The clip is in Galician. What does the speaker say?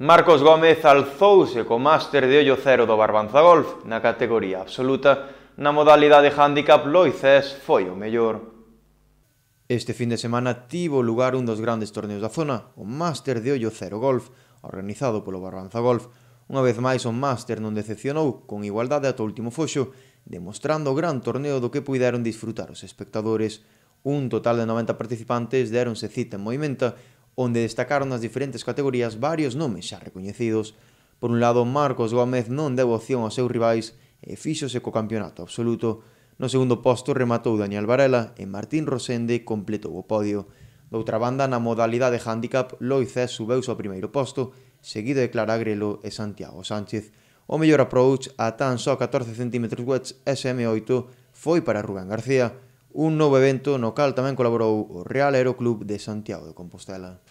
Marcos Gómez alzouse co máster de ollo cero do Barbanza Golf na categoría absoluta na modalidade handicap Loices foi o mellor. Este fin de semana tivo lugar un dos grandes torneos da zona, o Máster de Ollo Cero Golf, organizado polo Barbanza Golf. Unha vez máis o Máster non decepcionou, con igualdade ata o último foxo, demostrando o gran torneo do que puideron disfrutar os espectadores. Un total de 90 participantes deronse cita en Moimenta, onde destacaron nas diferentes categorías varios nomes xa recoñecidos. Por un lado, Marcos Gómez non deu opción aos seus rivais e fíxose co campeonato absoluto. No segundo posto rematou Daniel Varela e Martín Rosende completou o podio. Doutra banda, na modalidade de handicap, Loices subeu ao primeiro posto, seguido de Clara Grelo e Santiago Sánchez. O mellor approach a tan só 14 cm wets SM8 foi para Rubén García, un novo evento no cal tamén colaborou o Real Aeroclub de Santiago de Compostela.